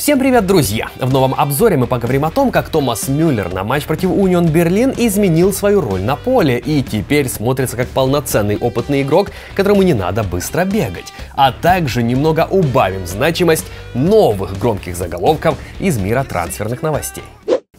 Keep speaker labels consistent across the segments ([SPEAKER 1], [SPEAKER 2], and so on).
[SPEAKER 1] Всем привет, друзья! В новом обзоре мы поговорим о том, как Томас Мюллер на матч против Унион Берлин изменил свою роль на поле и теперь смотрится как полноценный опытный игрок, которому не надо быстро бегать. А также немного убавим значимость новых громких заголовков из мира трансферных новостей.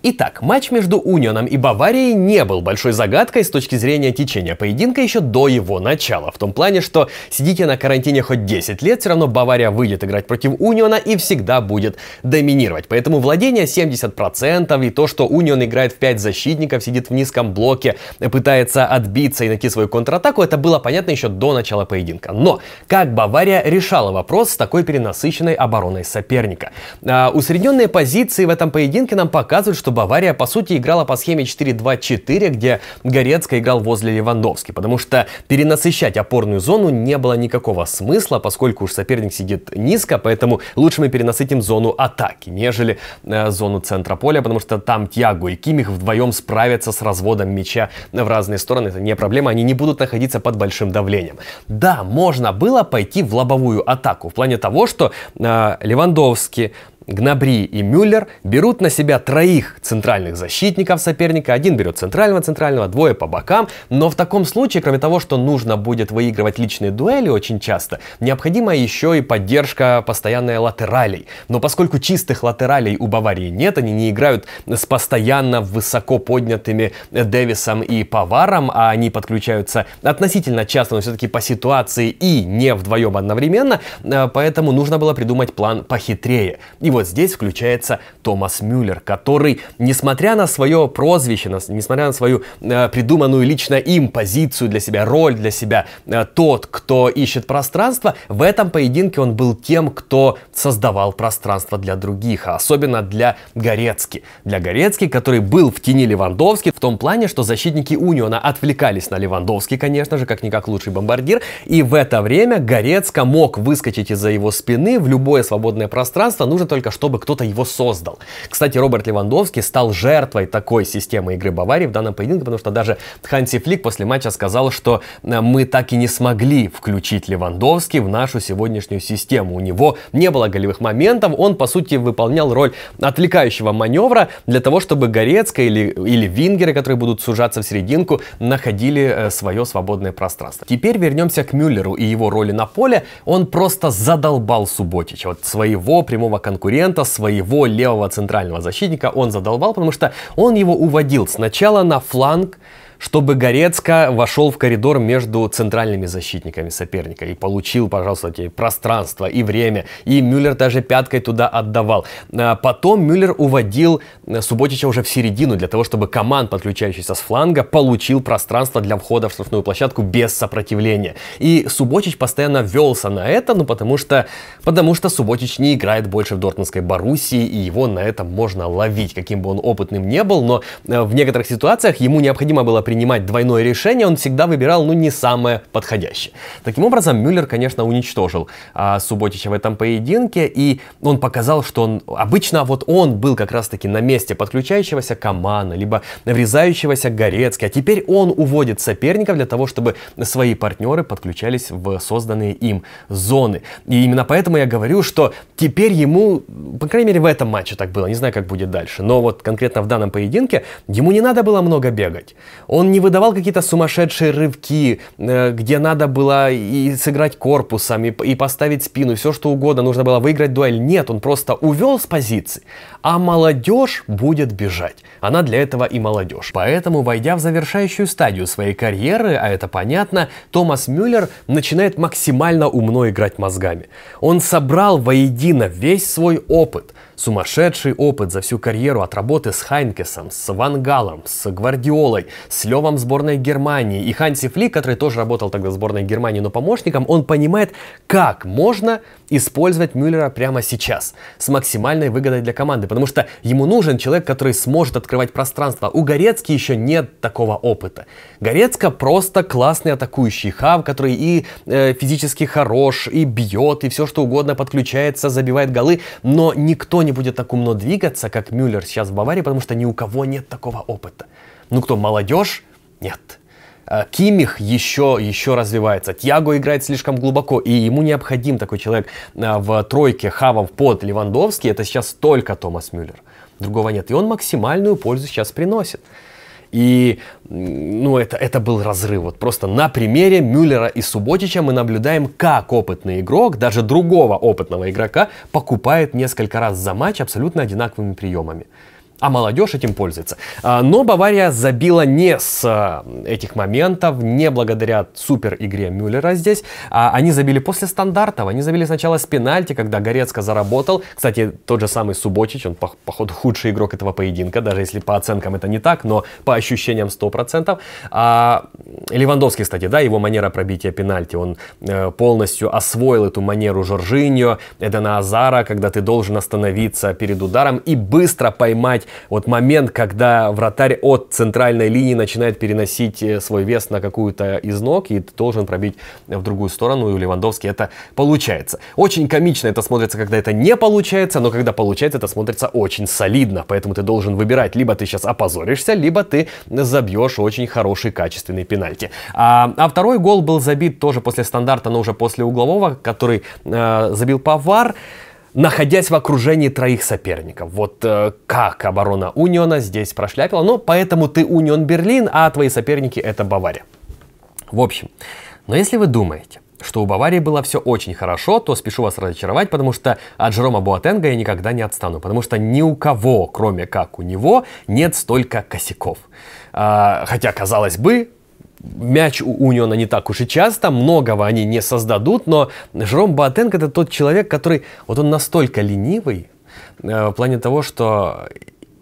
[SPEAKER 1] Итак, матч между Унионом и Баварией не был большой загадкой с точки зрения течения поединка еще до его начала. В том плане, что сидите на карантине хоть 10 лет, все равно Бавария выйдет играть против Униона и всегда будет доминировать. Поэтому владение 70% и то, что Унион играет в 5 защитников, сидит в низком блоке, пытается отбиться и найти свою контратаку, это было понятно еще до начала поединка. Но как Бавария решала вопрос с такой перенасыщенной обороной соперника? А, усредненные позиции в этом поединке нам показывают, что что Бавария, по сути, играла по схеме 4-2-4, где Горецко играл возле Левандовски, потому что перенасыщать опорную зону не было никакого смысла, поскольку уж соперник сидит низко, поэтому лучше мы перенасытим зону атаки, нежели э, зону центра поля, потому что там Тьяго и Кимих вдвоем справятся с разводом мяча в разные стороны, это не проблема, они не будут находиться под большим давлением. Да, можно было пойти в лобовую атаку, в плане того, что э, Левандовский, Гнабри и Мюллер берут на себя троих центральных защитников соперника. Один берет центрального-центрального, двое по бокам. Но в таком случае, кроме того, что нужно будет выигрывать личные дуэли очень часто, необходима еще и поддержка постоянная латералей. Но поскольку чистых латералей у Баварии нет, они не играют с постоянно высоко поднятыми Дэвисом и Паваром, а они подключаются относительно часто, но все-таки по ситуации и не вдвоем одновременно, э, поэтому нужно было придумать план похитрее. И и вот здесь включается Томас Мюллер, который, несмотря на свое прозвище, несмотря на свою э, придуманную лично им позицию для себя, роль для себя, э, тот, кто ищет пространство, в этом поединке он был тем, кто создавал пространство для других, а особенно для Горецки. Для Горецки, который был в тени Левандовски в том плане, что защитники Униона отвлекались на Левандовски, конечно же, как-никак лучший бомбардир, и в это время Горецко мог выскочить из-за его спины в любое свободное пространство, нужно только только чтобы кто-то его создал. Кстати, Роберт Левандовский стал жертвой такой системы игры Баварии в данном поединке, потому что даже Ханси Флик после матча сказал, что э, мы так и не смогли включить Левандовский в нашу сегодняшнюю систему. У него не было голевых моментов, он, по сути, выполнял роль отвлекающего маневра для того, чтобы Горецкая или, или Вингеры, которые будут сужаться в серединку, находили э, свое свободное пространство. Теперь вернемся к Мюллеру и его роли на поле. Он просто задолбал Субботича, вот своего прямого конкурента конкурента, своего левого центрального защитника, он задолбал, потому что он его уводил сначала на фланг, чтобы Горецко вошел в коридор между центральными защитниками соперника и получил, пожалуйста, тебе пространство и время. И Мюллер даже пяткой туда отдавал. А потом Мюллер уводил э, Субботича уже в середину для того, чтобы команд, подключающийся с фланга, получил пространство для входа в штрафную площадку без сопротивления. И Субботич постоянно велся на это, ну потому что, потому что Субботич не играет больше в Дортмундской Боруссии, и его на этом можно ловить, каким бы он опытным не был, но э, в некоторых ситуациях ему необходимо было принимать двойное решение, он всегда выбирал, ну, не самое подходящее. Таким образом, Мюллер, конечно, уничтожил а, Субботича в этом поединке, и он показал, что он обычно вот он был как раз-таки на месте подключающегося Камана, либо врезающегося горецкий а теперь он уводит соперников для того, чтобы свои партнеры подключались в созданные им зоны. И именно поэтому я говорю, что теперь ему, по крайней мере, в этом матче так было, не знаю, как будет дальше, но вот конкретно в данном поединке ему не надо было много бегать. Он он не выдавал какие-то сумасшедшие рывки, э, где надо было и сыграть корпусом, и, и поставить спину, все что угодно, нужно было выиграть дуэль. Нет, он просто увел с позиции. А молодежь будет бежать. Она для этого и молодежь. Поэтому, войдя в завершающую стадию своей карьеры, а это понятно, Томас Мюллер начинает максимально умно играть мозгами. Он собрал воедино весь свой опыт – Сумасшедший опыт за всю карьеру от работы с Хайнкесом, с Вангалом, с Гвардиолой, с Левом сборной Германии и Ханси Фли, который тоже работал тогда в сборной Германии, но помощником, он понимает, как можно использовать Мюллера прямо сейчас, с максимальной выгодой для команды, потому что ему нужен человек, который сможет открывать пространство. У Горецки еще нет такого опыта. Горецко просто классный атакующий хав, который и э, физически хорош, и бьет, и все что угодно подключается, забивает голы, но никто не не будет так умно двигаться, как Мюллер сейчас в Баварии, потому что ни у кого нет такого опыта. Ну кто, молодежь? Нет. А, Кимих еще, еще развивается. Тьяго играет слишком глубоко, и ему необходим такой человек а, в тройке Хавов под Левандовский. Это сейчас только Томас Мюллер. Другого нет. И он максимальную пользу сейчас приносит. И ну, это, это был разрыв. Вот просто на примере Мюллера и Субботича мы наблюдаем, как опытный игрок, даже другого опытного игрока, покупает несколько раз за матч абсолютно одинаковыми приемами а молодежь этим пользуется. А, но Бавария забила не с а, этих моментов, не благодаря супер игре Мюллера здесь. А, они забили после стандартов, они забили сначала с пенальти, когда Горецко заработал. Кстати, тот же самый Субочич, он, по, походу, худший игрок этого поединка, даже если по оценкам это не так, но по ощущениям 100%. А Левандовский, кстати, да, его манера пробития пенальти, он э, полностью освоил эту манеру Жоржиньо, Эдена Азара, когда ты должен остановиться перед ударом и быстро поймать вот момент, когда вратарь от центральной линии начинает переносить э, свой вес на какую-то из ног и должен пробить в другую сторону, и у Левандовски это получается. Очень комично это смотрится, когда это не получается, но когда получается, это смотрится очень солидно, поэтому ты должен выбирать, либо ты сейчас опозоришься, либо ты забьешь очень хороший качественный пенальти. А, а второй гол был забит тоже после стандарта, но уже после углового, который э, забил Павар находясь в окружении троих соперников. Вот э, как оборона Униона здесь прошляпила. Ну, поэтому ты Унион Берлин, а твои соперники это Бавария. В общем, но если вы думаете, что у Баварии было все очень хорошо, то спешу вас разочаровать, потому что от Жерома Буатенга я никогда не отстану, потому что ни у кого, кроме как у него, нет столько косяков. А, хотя, казалось бы, мяч у Униона не так уж и часто, многого они не создадут, но Жером Батенг это тот человек, который, вот он настолько ленивый, э, в плане того, что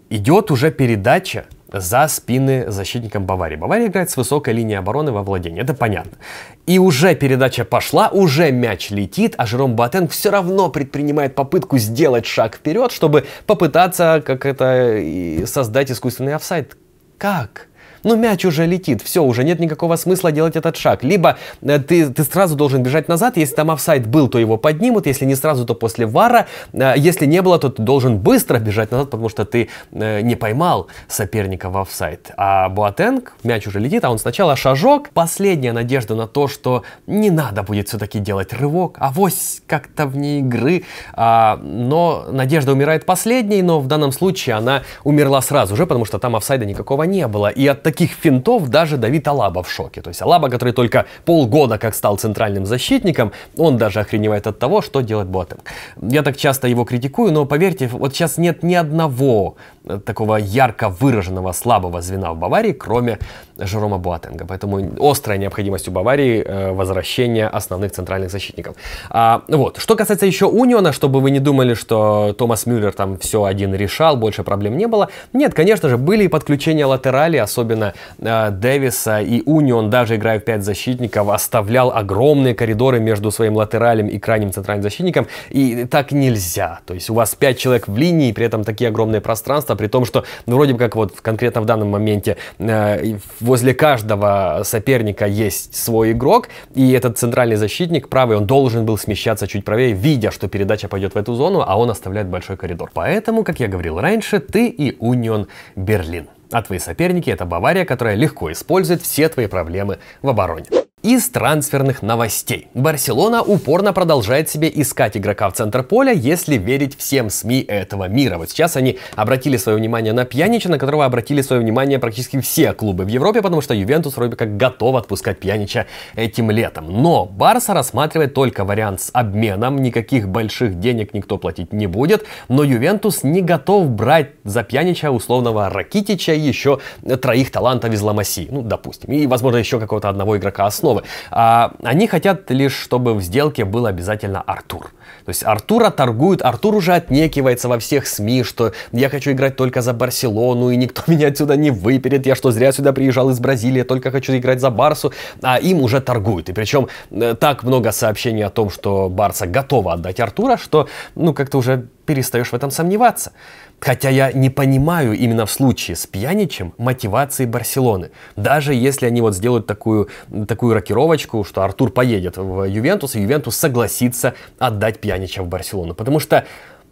[SPEAKER 1] идет уже передача, за спины защитником Баварии. Бавария играет с высокой линией обороны во владении, это понятно. И уже передача пошла, уже мяч летит, а Жером Батен все равно предпринимает попытку сделать шаг вперед, чтобы попытаться как это создать искусственный офсайд. Как? ну мяч уже летит, все, уже нет никакого смысла делать этот шаг. Либо э, ты, ты сразу должен бежать назад, если там офсайд был, то его поднимут, если не сразу, то после вара, э, если не было, то ты должен быстро бежать назад, потому что ты э, не поймал соперника в офсайд. А Буатенг, мяч уже летит, а он сначала шажок, последняя надежда на то, что не надо будет все-таки делать рывок, а вось как-то вне игры, а, но надежда умирает последней, но в данном случае она умерла сразу же, потому что там офсайда никакого не было. И от таких финтов даже Давид Алаба в шоке. То есть Алаба, который только полгода как стал центральным защитником, он даже охреневает от того, что делать Ботинг. Я так часто его критикую, но поверьте, вот сейчас нет ни одного такого ярко выраженного слабого звена в Баварии, кроме Жерома Буатенга. Поэтому острая необходимость у Баварии э, возвращения основных центральных защитников. А, вот. Что касается еще Униона, чтобы вы не думали, что Томас Мюллер там все один решал, больше проблем не было. Нет, конечно же, были и подключения латерали, особенно э, Дэвиса и Унион, даже играя в пять защитников, оставлял огромные коридоры между своим латералем и крайним центральным защитником. И так нельзя. То есть у вас пять человек в линии, при этом такие огромные пространства, при том, что ну, вроде бы как вот конкретно в данном моменте э, возле каждого соперника есть свой игрок, и этот центральный защитник правый, он должен был смещаться чуть правее, видя, что передача пойдет в эту зону, а он оставляет большой коридор. Поэтому, как я говорил раньше, ты и Унион Берлин. А твои соперники — это Бавария, которая легко использует все твои проблемы в обороне. Из трансферных новостей. Барселона упорно продолжает себе искать игрока в центр поля, если верить всем СМИ этого мира. Вот сейчас они обратили свое внимание на Пьянича, на которого обратили свое внимание практически все клубы в Европе, потому что Ювентус вроде как готов отпускать Пьянича этим летом. Но Барса рассматривает только вариант с обменом, никаких больших денег никто платить не будет, но Ювентус не готов брать за Пьянича условного Ракитича и еще троих талантов из Ламаси, ну допустим, и возможно еще какого-то одного игрока основы слово. А, они хотят лишь, чтобы в сделке был обязательно Артур. То есть Артура торгуют, Артур уже отнекивается во всех СМИ, что я хочу играть только за Барселону, и никто меня отсюда не выперет, я что, зря сюда приезжал из Бразилии, только хочу играть за Барсу, а им уже торгуют. И причем э, так много сообщений о том, что Барса готова отдать Артура, что ну как-то уже перестаешь в этом сомневаться. Хотя я не понимаю именно в случае с Пьяничем мотивации Барселоны. Даже если они вот сделают такую, такую рокировочку, что Артур поедет в Ювентус, и Ювентус согласится отдать Пьянича в Барселону. Потому что,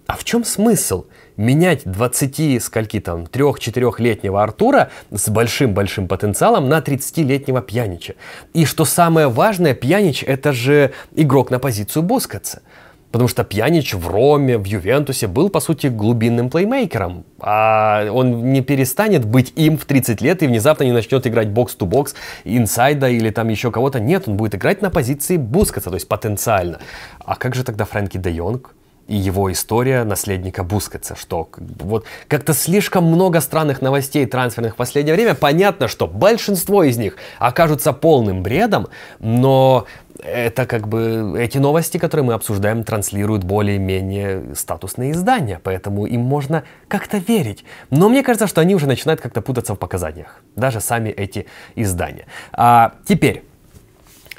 [SPEAKER 1] а в чем смысл менять 20, скольки там, 3-4-летнего Артура с большим-большим потенциалом на 30-летнего Пьянича? И что самое важное, Пьянич это же игрок на позицию Бускотса. Потому что Пьянич в Роме, в Ювентусе был, по сути, глубинным плеймейкером. А он не перестанет быть им в 30 лет и внезапно не начнет играть бокс-ту-бокс, инсайда или там еще кого-то. Нет, он будет играть на позиции Бускетса, то есть потенциально. А как же тогда Фрэнки де Йонг? и его история наследника Бускетса, что вот как-то слишком много странных новостей трансферных в последнее время. Понятно, что большинство из них окажутся полным бредом, но это как бы эти новости, которые мы обсуждаем, транслируют более-менее статусные издания, поэтому им можно как-то верить. Но мне кажется, что они уже начинают как-то путаться в показаниях, даже сами эти издания. А теперь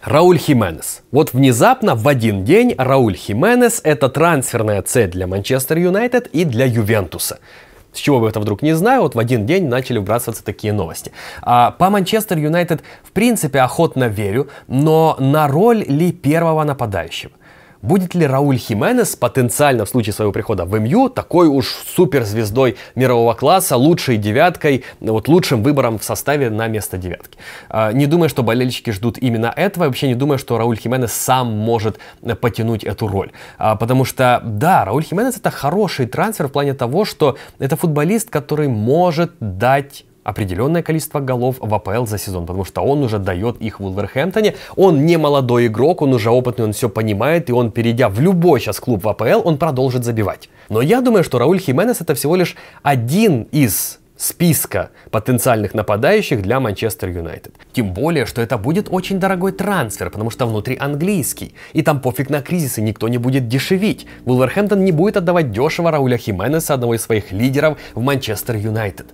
[SPEAKER 1] Рауль Хименес. Вот внезапно в один день Рауль Хименес – это трансферная цель для Манчестер Юнайтед и для Ювентуса. С чего бы это вдруг не знаю, вот в один день начали вбрасываться такие новости. А, по Манчестер Юнайтед в принципе охотно верю, но на роль ли первого нападающего? Будет ли Рауль Хименес потенциально в случае своего прихода в МЮ такой уж суперзвездой мирового класса, лучшей девяткой, вот лучшим выбором в составе на место девятки? А, не думаю, что болельщики ждут именно этого, вообще не думаю, что Рауль Хименес сам может э, потянуть эту роль. А, потому что, да, Рауль Хименес это хороший трансфер в плане того, что это футболист, который может дать определенное количество голов в АПЛ за сезон, потому что он уже дает их в Вулверхэмптоне. Он не молодой игрок, он уже опытный, он все понимает, и он, перейдя в любой сейчас клуб в АПЛ, он продолжит забивать. Но я думаю, что Рауль Хименес это всего лишь один из списка потенциальных нападающих для Манчестер Юнайтед. Тем более, что это будет очень дорогой трансфер, потому что внутри английский, и там пофиг на кризисы, никто не будет дешевить. Вулверхэмптон не будет отдавать дешево Рауля Хименеса, одного из своих лидеров, в Манчестер Юнайтед.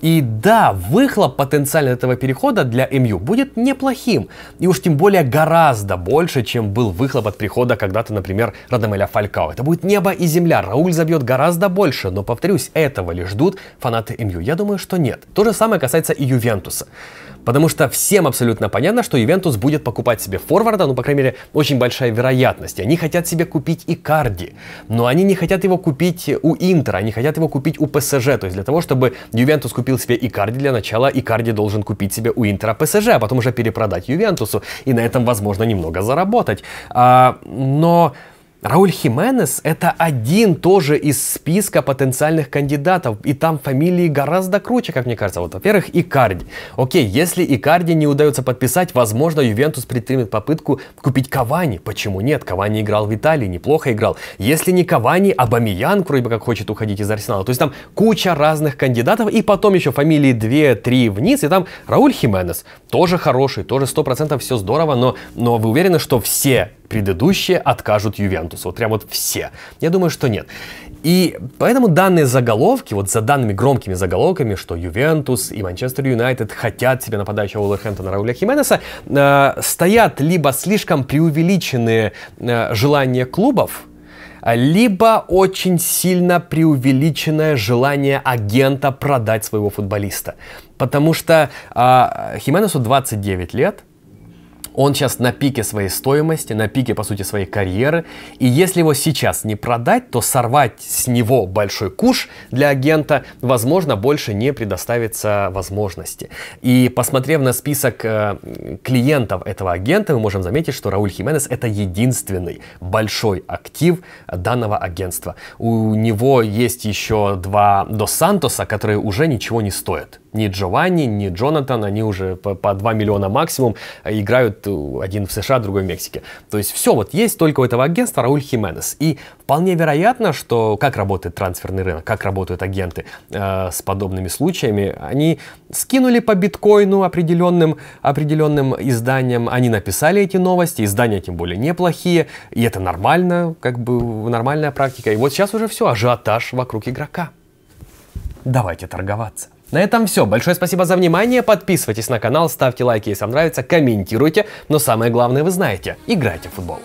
[SPEAKER 1] И да, выхлоп потенциально этого перехода для МЮ будет неплохим, и уж тем более гораздо больше, чем был выхлоп от прихода когда-то, например, Радамеля Фалькао. Это будет небо и земля, Рауль забьет гораздо больше, но, повторюсь, этого ли ждут фанаты МЮ? Я думаю, что нет. То же самое касается и Ювентуса. Потому что всем абсолютно понятно, что Ювентус будет покупать себе форварда, ну, по крайней мере, очень большая вероятность. Они хотят себе купить и Карди, но они не хотят его купить у Интера, они хотят его купить у ПСЖ. То есть для того, чтобы Ювентус купил себе и Карди для начала, и Карди должен купить себе у Интера ПСЖ, а потом уже перепродать Ювентусу и на этом, возможно, немного заработать. А, но Рауль Хименес – это один тоже из списка потенциальных кандидатов, и там фамилии гораздо круче, как мне кажется. Вот, во-первых, Икарди. Окей, если Икарди не удается подписать, возможно, Ювентус предпримет попытку купить Кавани. Почему нет? Кавани играл в Италии, неплохо играл. Если не Кавани, Абамиян, вроде бы как хочет уходить из Арсенала. То есть там куча разных кандидатов, и потом еще фамилии 2-3 вниз, и там Рауль Хименес. Тоже хороший, тоже 100% все здорово, но, но вы уверены, что все предыдущие откажут Ювентусу. Вот прям вот все. Я думаю, что нет. И поэтому данные заголовки, вот за данными громкими заголовками, что Ювентус и Манчестер Юнайтед хотят себе нападающего Уолверхэмптона Рауля Хименеса, э, стоят либо слишком преувеличенные э, желания клубов, либо очень сильно преувеличенное желание агента продать своего футболиста. Потому что э, Хименесу 29 лет – он сейчас на пике своей стоимости, на пике, по сути, своей карьеры. И если его сейчас не продать, то сорвать с него большой куш для агента, возможно, больше не предоставится возможности. И посмотрев на список э, клиентов этого агента, мы можем заметить, что Рауль Хименес это единственный большой актив данного агентства. У него есть еще два Дос Сантоса, которые уже ничего не стоят ни Джованни, ни Джонатан, они уже по, по 2 миллиона максимум э, играют э, один в США, другой в Мексике. То есть все, вот есть только у этого агентства Рауль Хименес. И вполне вероятно, что как работает трансферный рынок, как работают агенты э, с подобными случаями, они скинули по биткоину определенным, определенным изданиям, они написали эти новости, издания тем более неплохие, и это нормально, как бы нормальная практика. И вот сейчас уже все, ажиотаж вокруг игрока. Давайте торговаться. На этом все. Большое спасибо за внимание. Подписывайтесь на канал, ставьте лайки, если вам нравится, комментируйте. Но самое главное вы знаете, играйте в футбол.